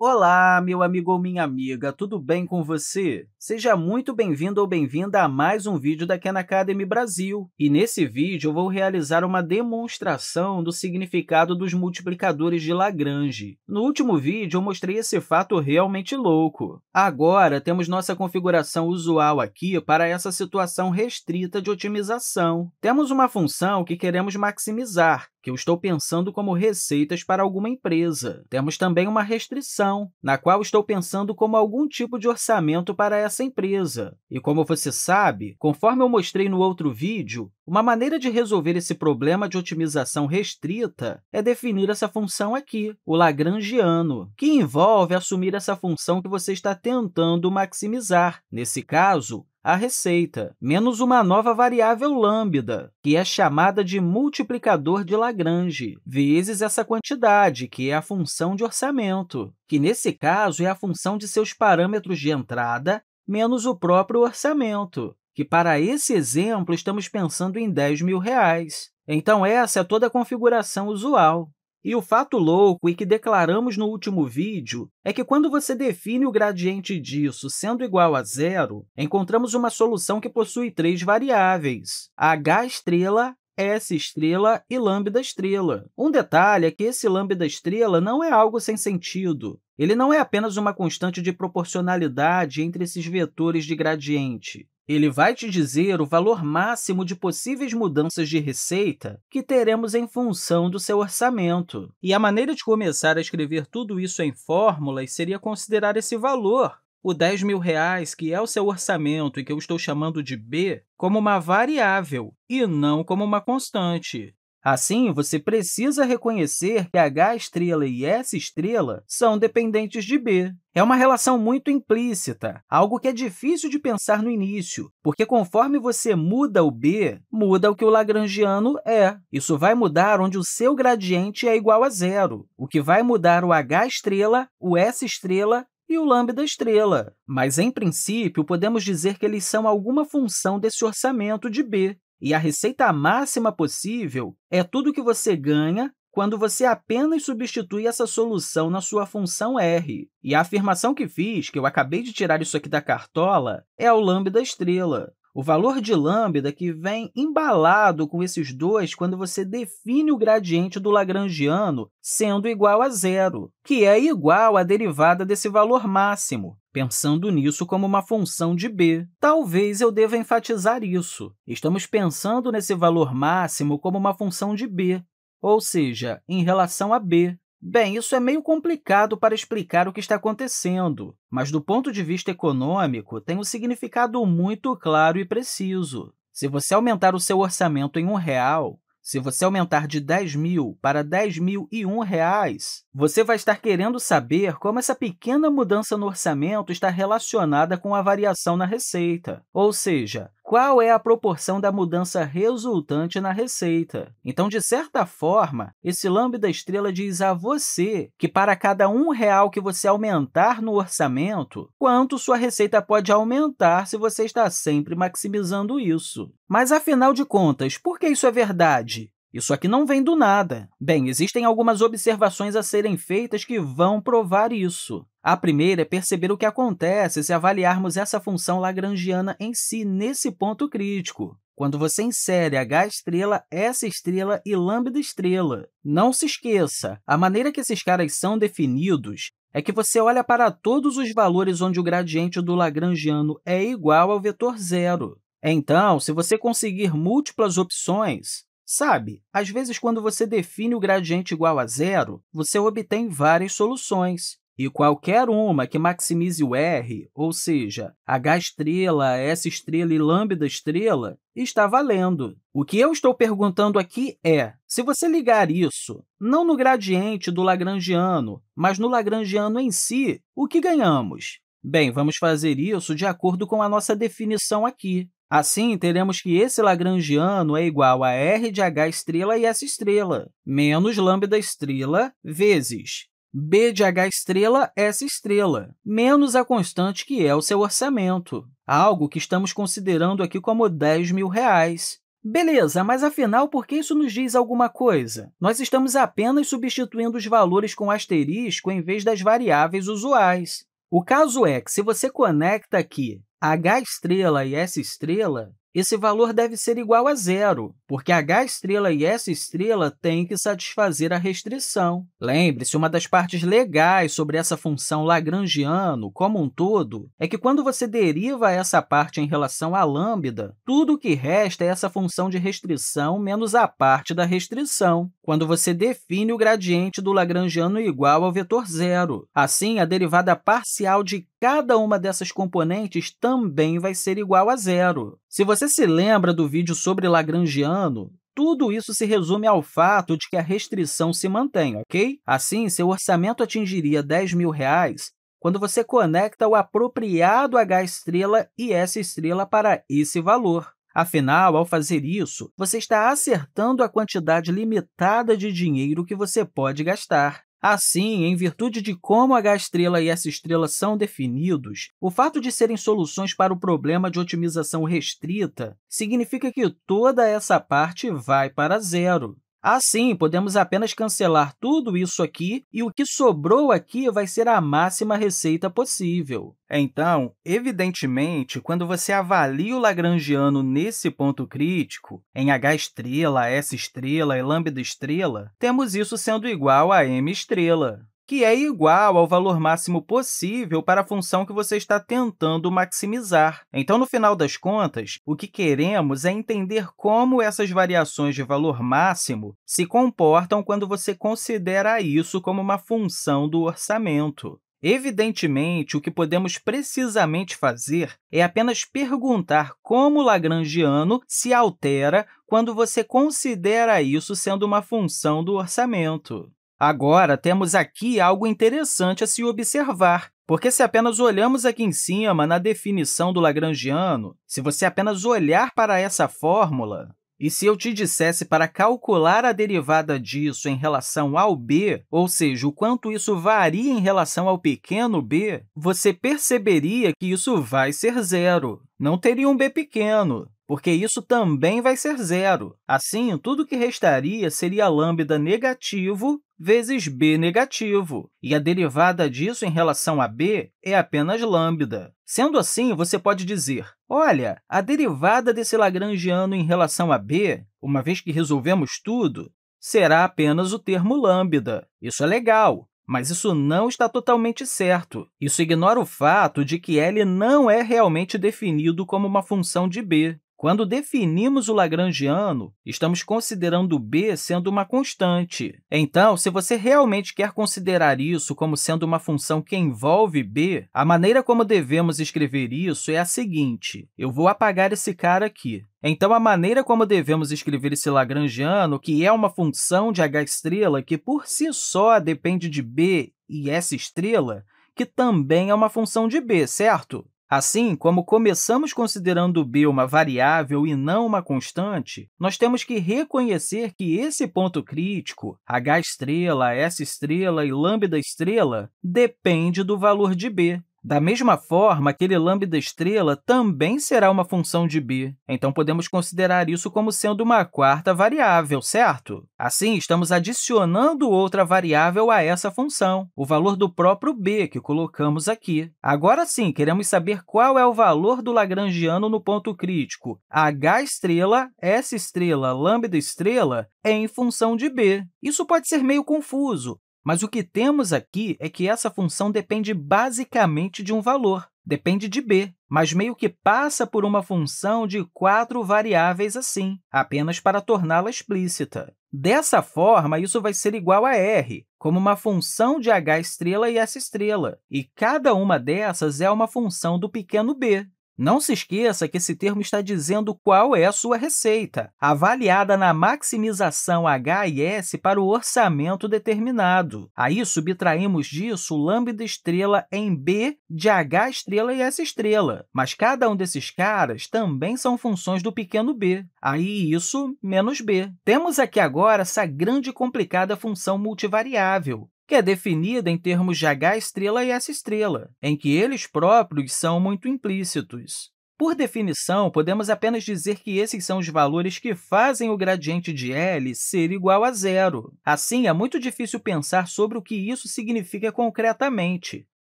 Olá, meu amigo ou minha amiga, tudo bem com você? Seja muito bem-vindo ou bem-vinda a mais um vídeo da Khan Academy Brasil. E nesse vídeo eu vou realizar uma demonstração do significado dos multiplicadores de Lagrange. No último vídeo eu mostrei esse fato realmente louco. Agora temos nossa configuração usual aqui para essa situação restrita de otimização. Temos uma função que queremos maximizar, que eu estou pensando como receitas para alguma empresa. Temos também uma restrição na qual estou pensando como algum tipo de orçamento para essa empresa. E como você sabe, conforme eu mostrei no outro vídeo, uma maneira de resolver esse problema de otimização restrita é definir essa função aqui, o lagrangiano, que envolve assumir essa função que você está tentando maximizar. Nesse caso, a receita, menos uma nova variável lambda, que é chamada de multiplicador de Lagrange, vezes essa quantidade, que é a função de orçamento, que, nesse caso, é a função de seus parâmetros de entrada menos o próprio orçamento, que, para esse exemplo, estamos pensando em R$ 10 mil. Reais. Então, essa é toda a configuração usual. E o fato louco e que declaramos no último vídeo é que quando você define o gradiente disso sendo igual a zero, encontramos uma solução que possui três variáveis, h estrela, S estrela e lambda estrela. Um detalhe é que esse lambda estrela não é algo sem sentido. Ele não é apenas uma constante de proporcionalidade entre esses vetores de gradiente. Ele vai te dizer o valor máximo de possíveis mudanças de receita que teremos em função do seu orçamento. E a maneira de começar a escrever tudo isso em fórmulas seria considerar esse valor, o R$ mil reais, que é o seu orçamento e que eu estou chamando de B, como uma variável e não como uma constante. Assim, você precisa reconhecer que H estrela e S estrela são dependentes de B. É uma relação muito implícita, algo que é difícil de pensar no início, porque conforme você muda o B, muda o que o lagrangiano é. Isso vai mudar onde o seu gradiente é igual a zero, o que vai mudar o H estrela, o S estrela e o lambda estrela. Mas, em princípio, podemos dizer que eles são alguma função desse orçamento de B. E a receita máxima possível é tudo que você ganha quando você apenas substitui essa solução na sua função r. E a afirmação que fiz, que eu acabei de tirar isso aqui da cartola, é o lambda estrela. O valor de lambda que vem embalado com esses dois quando você define o gradiente do lagrangiano sendo igual a zero, que é igual à derivada desse valor máximo, pensando nisso como uma função de b. Talvez eu deva enfatizar isso. Estamos pensando nesse valor máximo como uma função de b, ou seja, em relação a b. Bem, isso é meio complicado para explicar o que está acontecendo, mas do ponto de vista econômico, tem um significado muito claro e preciso. Se você aumentar o seu orçamento em um real, se você aumentar de 10 mil para 10 mil e um reais, você vai estar querendo saber como essa pequena mudança no orçamento está relacionada com a variação na receita. Ou seja, qual é a proporção da mudança resultante na receita. Então, de certa forma, esse lambda estrela diz a você que para cada um real que você aumentar no orçamento, quanto sua receita pode aumentar se você está sempre maximizando isso. Mas, afinal de contas, por que isso é verdade? Isso aqui não vem do nada. Bem, existem algumas observações a serem feitas que vão provar isso. A primeira é perceber o que acontece se avaliarmos essa função lagrangiana em si nesse ponto crítico quando você insere H estrela, S estrela e lambda estrela. Não se esqueça, a maneira que esses caras são definidos é que você olha para todos os valores onde o gradiente do Lagrangiano é igual ao vetor zero. Então, se você conseguir múltiplas opções, Sabe, às vezes, quando você define o gradiente igual a zero, você obtém várias soluções, e qualquer uma que maximize o r, ou seja, h estrela, s estrela e lambda estrela, está valendo. O que eu estou perguntando aqui é, se você ligar isso, não no gradiente do lagrangiano, mas no lagrangiano em si, o que ganhamos? Bem, vamos fazer isso de acordo com a nossa definição aqui. Assim, teremos que esse lagrangiano é igual a r de h estrela e s estrela, menos lambda estrela vezes b de h estrela, s estrela, menos a constante que é o seu orçamento, algo que estamos considerando aqui como R$ 10.000. mil. Reais. Beleza, mas afinal, por que isso nos diz alguma coisa? Nós estamos apenas substituindo os valores com asterisco em vez das variáveis usuais. O caso é que, se você conecta aqui H estrela e S estrela, esse valor deve ser igual a zero, porque H estrela e S estrela têm que satisfazer a restrição. Lembre-se, uma das partes legais sobre essa função lagrangiano como um todo é que, quando você deriva essa parte em relação a lambda, tudo o que resta é essa função de restrição menos a parte da restrição quando você define o gradiente do lagrangiano igual ao vetor zero. Assim, a derivada parcial de cada uma dessas componentes também vai ser igual a zero. Se você se lembra do vídeo sobre lagrangiano, tudo isso se resume ao fato de que a restrição se mantém, ok? Assim, seu orçamento atingiria R$ 10 mil reais quando você conecta o apropriado H estrela e S estrela para esse valor. Afinal, ao fazer isso, você está acertando a quantidade limitada de dinheiro que você pode gastar. Assim, em virtude de como a estrela e essa estrela são definidos, o fato de serem soluções para o problema de otimização restrita significa que toda essa parte vai para zero. Assim, podemos apenas cancelar tudo isso aqui e o que sobrou aqui vai ser a máxima receita possível. Então, evidentemente, quando você avalia o lagrangiano nesse ponto crítico, em h estrela, s estrela e lambda estrela, temos isso sendo igual a m estrela que é igual ao valor máximo possível para a função que você está tentando maximizar. Então, no final das contas, o que queremos é entender como essas variações de valor máximo se comportam quando você considera isso como uma função do orçamento. Evidentemente, o que podemos precisamente fazer é apenas perguntar como o lagrangiano se altera quando você considera isso sendo uma função do orçamento. Agora, temos aqui algo interessante a se observar, porque se apenas olhamos aqui em cima na definição do Lagrangiano, se você apenas olhar para essa fórmula, e se eu te dissesse para calcular a derivada disso em relação ao b, ou seja, o quanto isso varia em relação ao pequeno b, você perceberia que isso vai ser zero. Não teria um b pequeno porque isso também vai ser zero. Assim, tudo que restaria seria lambda negativo vezes b negativo, e a derivada disso em relação a b é apenas lambda. Sendo assim, você pode dizer, olha, a derivada desse lagrangiano em relação a b, uma vez que resolvemos tudo, será apenas o termo lambda. Isso é legal, mas isso não está totalmente certo. Isso ignora o fato de que L não é realmente definido como uma função de B. Quando definimos o lagrangiano, estamos considerando b sendo uma constante. Então, se você realmente quer considerar isso como sendo uma função que envolve b, a maneira como devemos escrever isso é a seguinte. Eu vou apagar esse cara aqui. Então, a maneira como devemos escrever esse lagrangiano, que é uma função de h estrela que, por si só, depende de b e s estrela, que também é uma função de b, certo? Assim como começamos considerando b uma variável e não uma constante, nós temos que reconhecer que esse ponto crítico, h estrela, s estrela e lambda estrela, depende do valor de b. Da mesma forma, aquele lambda estrela também será uma função de B. Então, podemos considerar isso como sendo uma quarta variável, certo? Assim, estamos adicionando outra variável a essa função, o valor do próprio B que colocamos aqui. Agora sim, queremos saber qual é o valor do lagrangiano no ponto crítico, H estrela, S estrela, lambda estrela, em função de B. Isso pode ser meio confuso, mas o que temos aqui é que essa função depende basicamente de um valor, depende de b, mas meio que passa por uma função de quatro variáveis assim, apenas para torná-la explícita. Dessa forma, isso vai ser igual a r, como uma função de h estrela e s estrela, e cada uma dessas é uma função do pequeno b, não se esqueça que esse termo está dizendo qual é a sua receita, avaliada na maximização S para o orçamento determinado. Aí subtraímos disso lambda estrela em B de H estrela e S estrela, mas cada um desses caras também são funções do pequeno b. Aí isso menos b. Temos aqui agora essa grande e complicada função multivariável, que é definida em termos de H estrela e S estrela, em que eles próprios são muito implícitos. Por definição, podemos apenas dizer que esses são os valores que fazem o gradiente de L ser igual a zero. Assim, é muito difícil pensar sobre o que isso significa concretamente.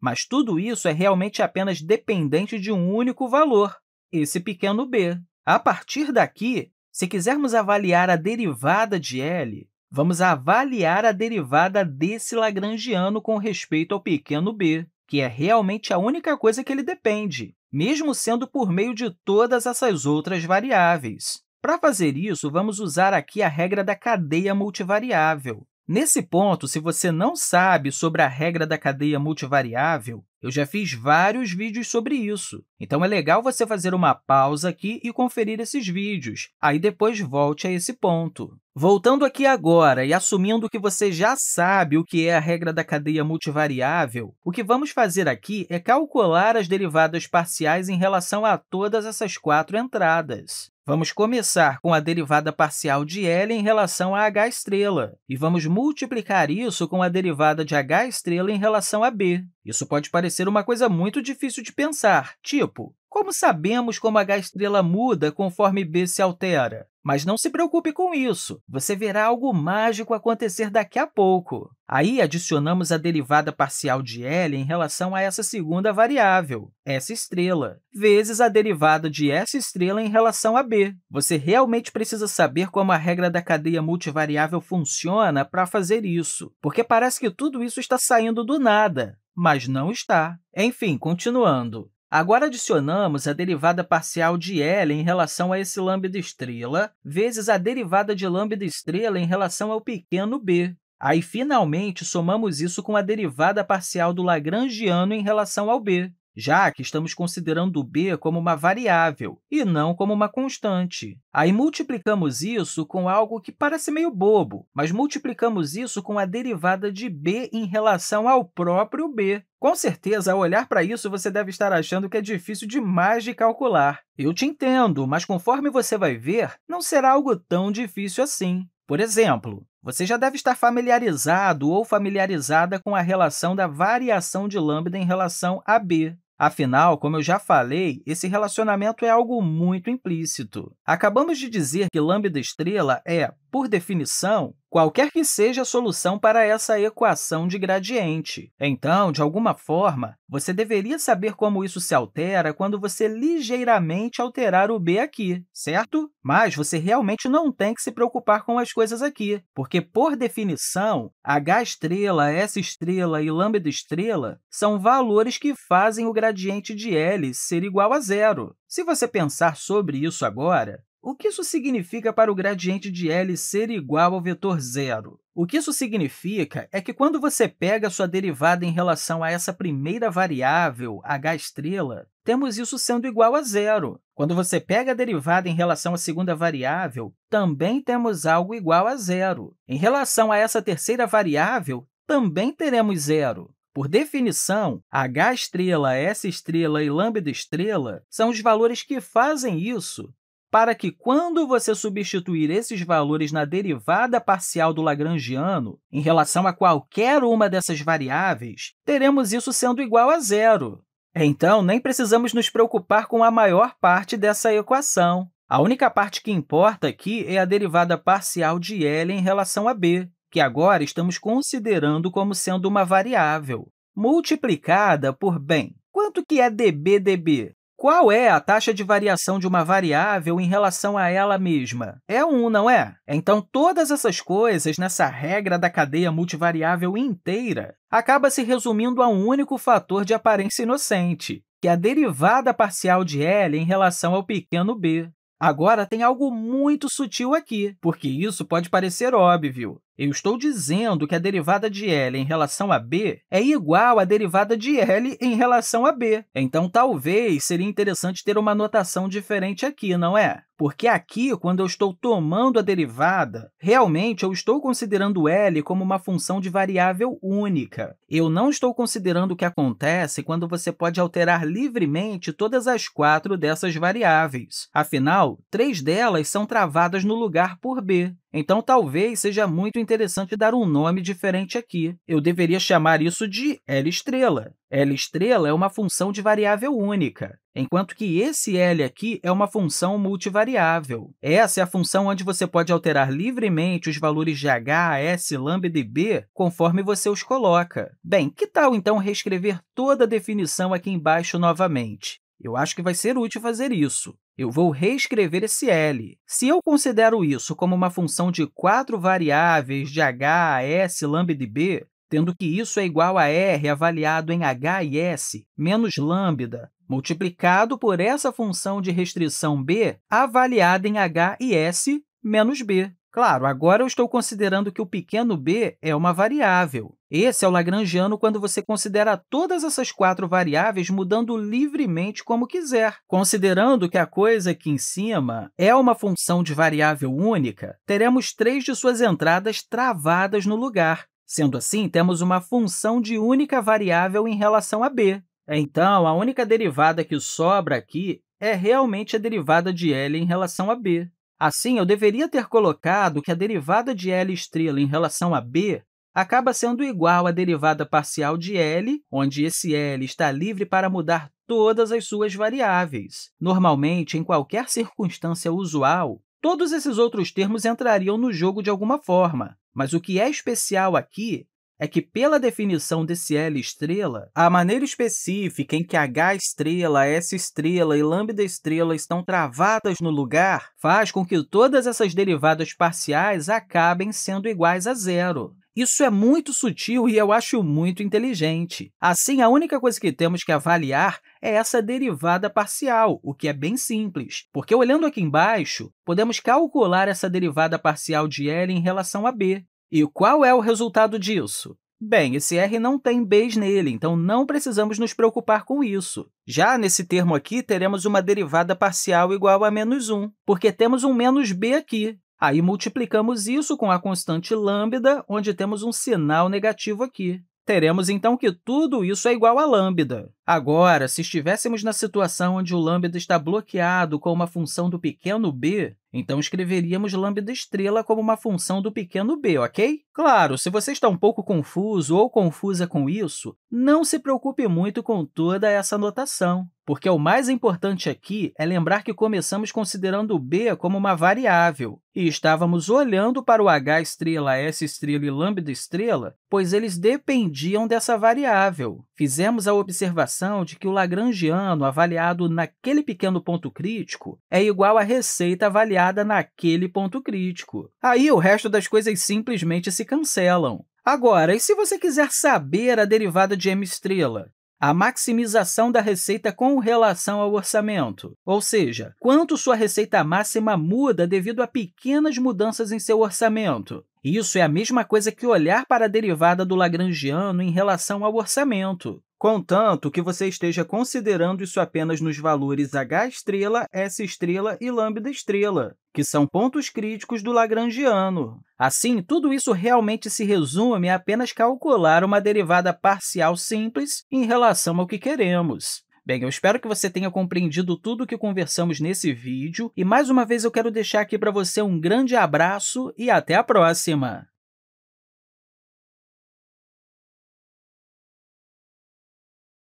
Mas tudo isso é realmente apenas dependente de um único valor, esse pequeno b. A partir daqui, se quisermos avaliar a derivada de L, vamos avaliar a derivada desse lagrangiano com respeito ao pequeno b, que é realmente a única coisa que ele depende, mesmo sendo por meio de todas essas outras variáveis. Para fazer isso, vamos usar aqui a regra da cadeia multivariável. Nesse ponto, se você não sabe sobre a regra da cadeia multivariável, eu já fiz vários vídeos sobre isso. Então, é legal você fazer uma pausa aqui e conferir esses vídeos. Aí, depois, volte a esse ponto. Voltando aqui agora e assumindo que você já sabe o que é a regra da cadeia multivariável, o que vamos fazer aqui é calcular as derivadas parciais em relação a todas essas quatro entradas. Vamos começar com a derivada parcial de L em relação a h estrela, e vamos multiplicar isso com a derivada de h estrela em relação a b. Isso pode parecer uma coisa muito difícil de pensar, tipo, como sabemos como H estrela muda conforme B se altera? Mas não se preocupe com isso, você verá algo mágico acontecer daqui a pouco. Aí, adicionamos a derivada parcial de L em relação a essa segunda variável, S estrela, vezes a derivada de S estrela em relação a B. Você realmente precisa saber como a regra da cadeia multivariável funciona para fazer isso, porque parece que tudo isso está saindo do nada mas não está. Enfim, continuando. Agora adicionamos a derivada parcial de L em relação a esse lambda estrela, vezes a derivada de lambda estrela em relação ao pequeno b. Aí, finalmente, somamos isso com a derivada parcial do lagrangiano em relação ao b já que estamos considerando o b como uma variável e não como uma constante. Aí multiplicamos isso com algo que parece meio bobo, mas multiplicamos isso com a derivada de b em relação ao próprio b. Com certeza, ao olhar para isso, você deve estar achando que é difícil demais de calcular. Eu te entendo, mas conforme você vai ver, não será algo tão difícil assim. Por exemplo, você já deve estar familiarizado ou familiarizada com a relação da variação de lambda em relação a b. Afinal, como eu já falei, esse relacionamento é algo muito implícito. Acabamos de dizer que lambda estrela é, por definição, qualquer que seja a solução para essa equação de gradiente. Então, de alguma forma, você deveria saber como isso se altera quando você ligeiramente alterar o b aqui, certo? Mas você realmente não tem que se preocupar com as coisas aqui, porque, por definição, h estrela, s estrela e lambda estrela são valores que fazem o gradiente de L ser igual a zero. Se você pensar sobre isso agora, o que isso significa para o gradiente de L ser igual ao vetor zero? O que isso significa é que quando você pega sua derivada em relação a essa primeira variável, h estrela, temos isso sendo igual a zero. Quando você pega a derivada em relação à segunda variável, também temos algo igual a zero. Em relação a essa terceira variável, também teremos zero. Por definição, H estrela, S estrela e lambda estrela são os valores que fazem isso para que, quando você substituir esses valores na derivada parcial do lagrangiano em relação a qualquer uma dessas variáveis, teremos isso sendo igual a zero. Então, nem precisamos nos preocupar com a maior parte dessa equação. A única parte que importa aqui é a derivada parcial de L em relação a b, que agora estamos considerando como sendo uma variável, multiplicada por, bem, quanto que é dB dB? Qual é a taxa de variação de uma variável em relação a ela mesma? É 1, não é? Então, todas essas coisas nessa regra da cadeia multivariável inteira acaba se resumindo a um único fator de aparência inocente, que é a derivada parcial de L em relação ao pequeno b. Agora, tem algo muito sutil aqui, porque isso pode parecer óbvio, eu estou dizendo que a derivada de L em relação a B é igual à derivada de L em relação a B. Então, talvez seria interessante ter uma notação diferente aqui, não é? Porque aqui, quando eu estou tomando a derivada, realmente eu estou considerando L como uma função de variável única. Eu não estou considerando o que acontece quando você pode alterar livremente todas as quatro dessas variáveis. Afinal, três delas são travadas no lugar por b. Então, talvez seja muito interessante dar um nome diferente aqui. Eu deveria chamar isso de L estrela. L estrela é uma função de variável única, enquanto que esse L aqui é uma função multivariável. Essa é a função onde você pode alterar livremente os valores de h, s, lambda e b conforme você os coloca. Bem, que tal, então, reescrever toda a definição aqui embaixo novamente? Eu acho que vai ser útil fazer isso. Eu vou reescrever esse L. Se eu considero isso como uma função de quatro variáveis de h, s, lambda e b, tendo que isso é igual a r avaliado em h e s menos lambda, multiplicado por essa função de restrição b avaliada em h e s menos b. Claro, agora eu estou considerando que o pequeno b é uma variável. Esse é o lagrangiano quando você considera todas essas quatro variáveis mudando livremente como quiser. Considerando que a coisa aqui em cima é uma função de variável única, teremos três de suas entradas travadas no lugar. Sendo assim, temos uma função de única variável em relação a b. Então, a única derivada que sobra aqui é realmente a derivada de L em relação a b. Assim, eu deveria ter colocado que a derivada de L' em relação a B acaba sendo igual à derivada parcial de L, onde esse L está livre para mudar todas as suas variáveis. Normalmente, em qualquer circunstância usual, todos esses outros termos entrariam no jogo de alguma forma, mas o que é especial aqui é que, pela definição desse L estrela, a maneira específica em que H estrela, S estrela e lambda estrela estão travadas no lugar faz com que todas essas derivadas parciais acabem sendo iguais a zero. Isso é muito sutil e eu acho muito inteligente. Assim, a única coisa que temos que avaliar é essa derivada parcial, o que é bem simples, porque olhando aqui embaixo, podemos calcular essa derivada parcial de L em relação a B. E qual é o resultado disso? Bem, esse r não tem base nele, então não precisamos nos preocupar com isso. Já nesse termo aqui, teremos uma derivada parcial igual a menos 1, porque temos um menos b aqui. Aí multiplicamos isso com a constante lambda, onde temos um sinal negativo aqui. Teremos, então, que tudo isso é igual a lambda. Agora, se estivéssemos na situação onde o lambda está bloqueado com uma função do pequeno b, então, escreveríamos lambda estrela como uma função do pequeno b, ok? Claro, se você está um pouco confuso ou confusa com isso, não se preocupe muito com toda essa notação, porque o mais importante aqui é lembrar que começamos considerando o b como uma variável e estávamos olhando para o h estrela, s estrela e lambda estrela, pois eles dependiam dessa variável. Fizemos a observação de que o lagrangiano avaliado naquele pequeno ponto crítico é igual à receita avaliada naquele ponto crítico. Aí o resto das coisas simplesmente se se cancelam. Agora, e se você quiser saber a derivada de m estrela? A maximização da receita com relação ao orçamento, ou seja, quanto sua receita máxima muda devido a pequenas mudanças em seu orçamento. Isso é a mesma coisa que olhar para a derivada do Lagrangiano em relação ao orçamento contanto que você esteja considerando isso apenas nos valores h estrela, s estrela e lambda estrela, que são pontos críticos do Lagrangiano. Assim, tudo isso realmente se resume a apenas calcular uma derivada parcial simples em relação ao que queremos. Bem, eu espero que você tenha compreendido tudo o que conversamos nesse vídeo, e mais uma vez eu quero deixar aqui para você um grande abraço e até a próxima!